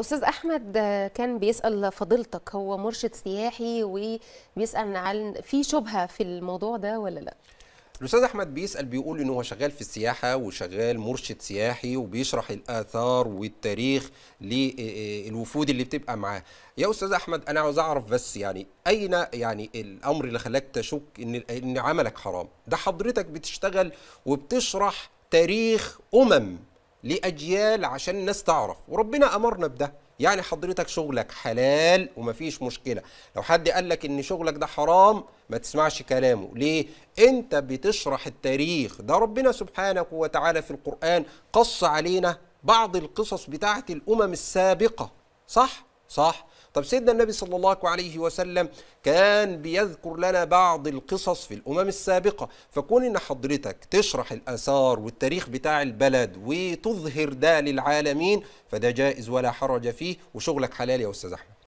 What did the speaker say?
استاذ احمد آه، كان بيسال فضيلتك هو مرشد سياحي وبيسال عن في شبهه في الموضوع ده ولا لا الاستاذ احمد بيسال بيقول ان هو شغال في السياحه وشغال مرشد سياحي وبيشرح الاثار والتاريخ للوفود آه، آه، اللي بتبقى معاه يا استاذ احمد انا عاوز اعرف بس يعني اين يعني الامر اللي خلاك تشك ان ان عملك حرام ده حضرتك بتشتغل وبتشرح تاريخ امم لأجيال عشان الناس تعرف وربنا أمرنا بده يعني حضرتك شغلك حلال ومفيش مشكلة لو حد قال لك ان شغلك ده حرام ما تسمعش كلامه ليه انت بتشرح التاريخ ده ربنا سبحانه وتعالى في القرآن قص علينا بعض القصص بتاعة الأمم السابقة صح؟ صح طب سيدنا النبي صلى الله عليه وسلم كان بيذكر لنا بعض القصص في الأمم السابقة فكون إن حضرتك تشرح الآثار والتاريخ بتاع البلد وتظهر ده للعالمين فده جائز ولا حرج فيه وشغلك حلال يا أستاذ أحمد